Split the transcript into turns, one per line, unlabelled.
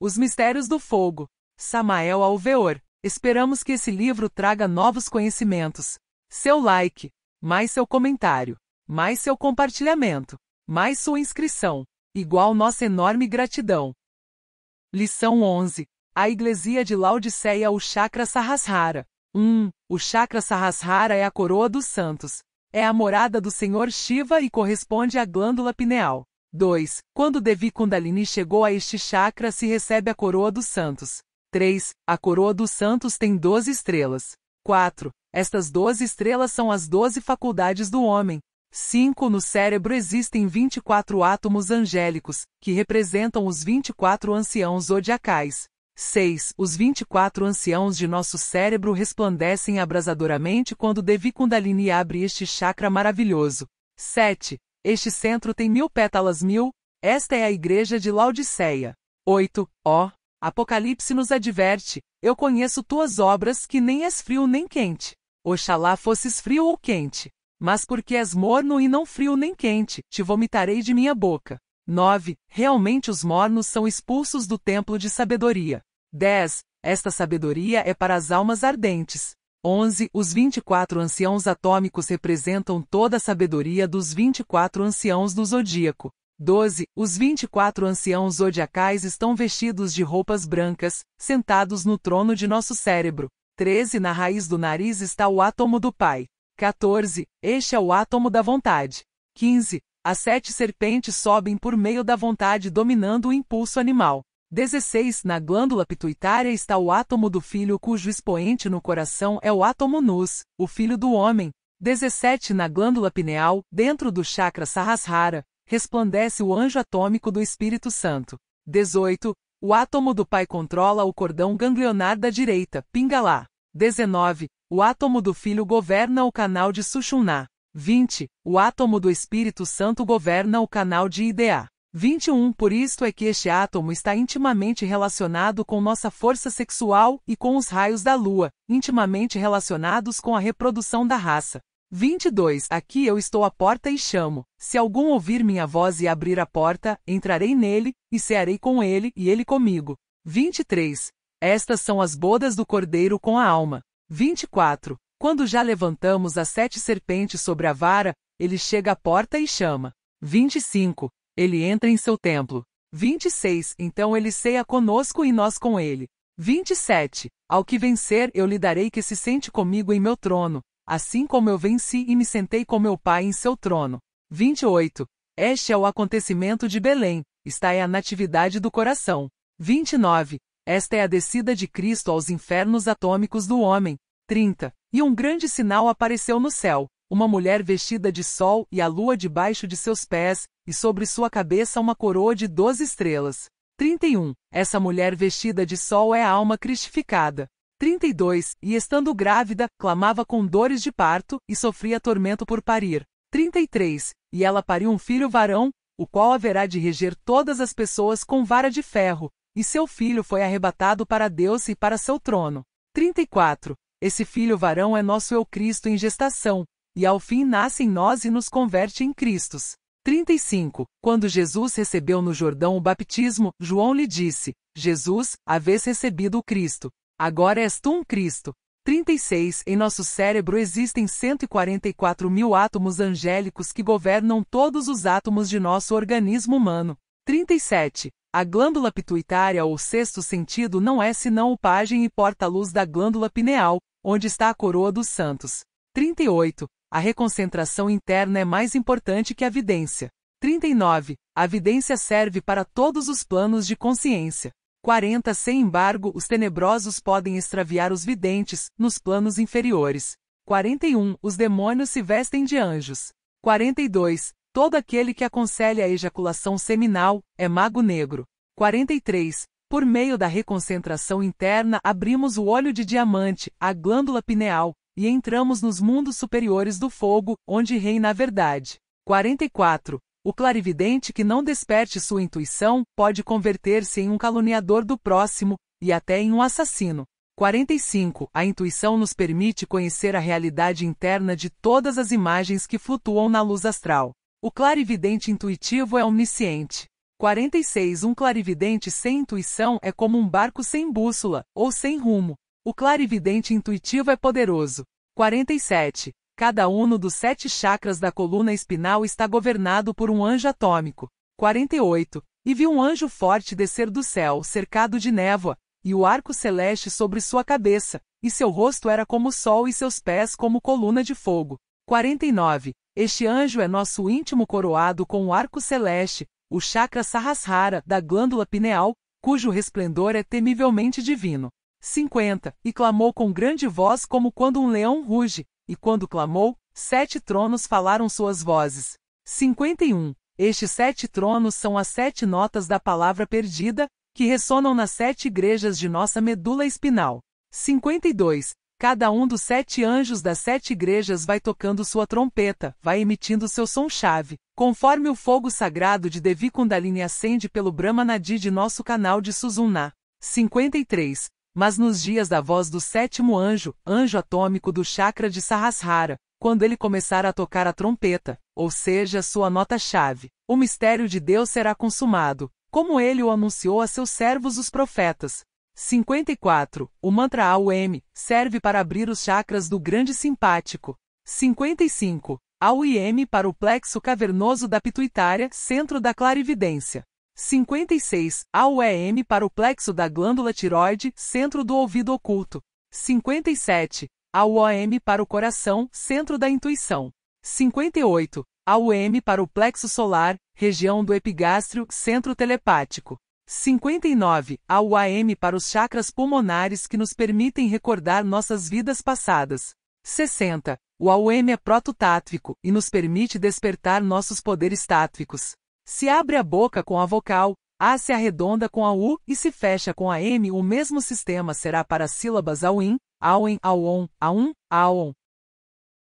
Os Mistérios do Fogo, Samael Alveor. Esperamos que esse livro traga novos conhecimentos. Seu like, mais seu comentário, mais seu compartilhamento, mais sua inscrição, igual nossa enorme gratidão. Lição 11. A Iglesia de Laodiceia o Chakra Sahasrara. 1. Um, o Chakra Sahasrara é a coroa dos santos. É a morada do Senhor Shiva e corresponde à glândula pineal. 2. Quando Devi Kundalini chegou a este chakra, se recebe a coroa dos santos. 3. A coroa dos santos tem 12 estrelas. 4. Estas 12 estrelas são as 12 faculdades do homem. 5. No cérebro existem 24 átomos angélicos, que representam os 24 anciãos zodiacais. 6. Os 24 anciãos de nosso cérebro resplandecem abrasadoramente quando Devi Kundalini abre este chakra maravilhoso. 7. Este centro tem mil pétalas mil, esta é a igreja de Laodiceia. 8. Ó, oh, Apocalipse nos adverte, eu conheço tuas obras que nem és frio nem quente. Oxalá fosses frio ou quente. Mas porque és morno e não frio nem quente, te vomitarei de minha boca. 9. Realmente os mornos são expulsos do templo de sabedoria. 10. Esta sabedoria é para as almas ardentes. 11. Os 24 anciãos atômicos representam toda a sabedoria dos 24 anciãos do zodíaco. 12. Os 24 anciãos zodiacais estão vestidos de roupas brancas, sentados no trono de nosso cérebro. 13. Na raiz do nariz está o átomo do pai. 14. Este é o átomo da vontade. 15. As sete serpentes sobem por meio da vontade dominando o impulso animal. 16. Na glândula pituitária está o átomo do filho cujo expoente no coração é o átomo nus, o filho do homem. 17. Na glândula pineal, dentro do chakra Sahasrara, resplandece o anjo atômico do Espírito Santo. 18. O átomo do pai controla o cordão ganglionar da direita, Pingalá. 19. O átomo do filho governa o canal de Sushumna. 20. O átomo do Espírito Santo governa o canal de Ideá. 21 Por isto é que este átomo está intimamente relacionado com nossa força sexual e com os raios da Lua, intimamente relacionados com a reprodução da raça. 22 Aqui eu estou à porta e chamo. Se algum ouvir minha voz e abrir a porta, entrarei nele, e cearei com ele e ele comigo. 23 Estas são as bodas do cordeiro com a alma. 24 Quando já levantamos as sete serpentes sobre a vara, ele chega à porta e chama. 25 ele entra em seu templo. 26 Então ele ceia conosco e nós com ele. 27 Ao que vencer eu lhe darei que se sente comigo em meu trono, assim como eu venci e me sentei com meu Pai em seu trono. 28 Este é o acontecimento de Belém, está é a natividade do coração. 29 Esta é a descida de Cristo aos infernos atômicos do homem. 30 E um grande sinal apareceu no céu, uma mulher vestida de sol e a lua debaixo de seus pés, e sobre sua cabeça uma coroa de doze estrelas. 31. Essa mulher vestida de sol é a alma cristificada. 32. E estando grávida, clamava com dores de parto, e sofria tormento por parir. 33. E ela pariu um filho varão, o qual haverá de reger todas as pessoas com vara de ferro, e seu filho foi arrebatado para Deus e para seu trono. 34. Esse filho varão é nosso Eu Cristo em gestação, e ao fim nasce em nós e nos converte em Cristos. 35. Quando Jesus recebeu no Jordão o baptismo, João lhe disse: Jesus, havês recebido o Cristo. Agora és tu um Cristo. 36. Em nosso cérebro existem 144 mil átomos angélicos que governam todos os átomos de nosso organismo humano. 37. A glândula pituitária ou sexto sentido não é senão o pajem e porta-luz da glândula pineal, onde está a coroa dos santos. 38. A reconcentração interna é mais importante que a vidência. 39. A vidência serve para todos os planos de consciência. 40. Sem embargo, os tenebrosos podem extraviar os videntes, nos planos inferiores. 41. Os demônios se vestem de anjos. 42. Todo aquele que aconselha a ejaculação seminal é mago negro. 43. Por meio da reconcentração interna, abrimos o olho de diamante, a glândula pineal, e entramos nos mundos superiores do fogo, onde reina a verdade. 44. O clarividente que não desperte sua intuição pode converter-se em um caluniador do próximo e até em um assassino. 45. A intuição nos permite conhecer a realidade interna de todas as imagens que flutuam na luz astral. O clarividente intuitivo é omnisciente. 46. Um clarividente sem intuição é como um barco sem bússola ou sem rumo. O clarividente intuitivo é poderoso. 47. Cada um dos sete chakras da coluna espinal está governado por um anjo atômico. 48. E vi um anjo forte descer do céu, cercado de névoa, e o arco celeste sobre sua cabeça, e seu rosto era como o sol e seus pés como coluna de fogo. 49. Este anjo é nosso íntimo coroado com o arco celeste, o chakra Sahasrara da glândula pineal, cujo resplendor é temivelmente divino. 50. E clamou com grande voz como quando um leão ruge, e quando clamou, sete tronos falaram suas vozes. 51. Estes sete tronos são as sete notas da palavra perdida, que ressonam nas sete igrejas de nossa medula espinal. 52. Cada um dos sete anjos das sete igrejas vai tocando sua trompeta, vai emitindo seu som-chave, conforme o fogo sagrado de Devi Kundalini acende pelo Brahmanadi de nosso canal de Suzuná. 53 mas nos dias da voz do sétimo anjo, anjo atômico do chakra de Sahasrara, quando ele começar a tocar a trompeta, ou seja, sua nota-chave, o mistério de Deus será consumado, como ele o anunciou a seus servos os profetas. 54. O mantra AUM serve para abrir os chakras do grande simpático. 55. AUM para o plexo cavernoso da pituitária, centro da clarividência. 56. AUEM para o plexo da glândula tiroide, centro do ouvido oculto. 57. AUOM para o coração, centro da intuição. 58. AUM para o plexo solar, região do epigástrio, centro telepático. 59. AUAM para os chakras pulmonares que nos permitem recordar nossas vidas passadas. 60. O AUM é prototátvicos e nos permite despertar nossos poderes tátvicos. Se abre a boca com a vocal, A se arredonda com a U e se fecha com a M. O mesmo sistema será para sílabas AUIN, in, AUON, AUN, ao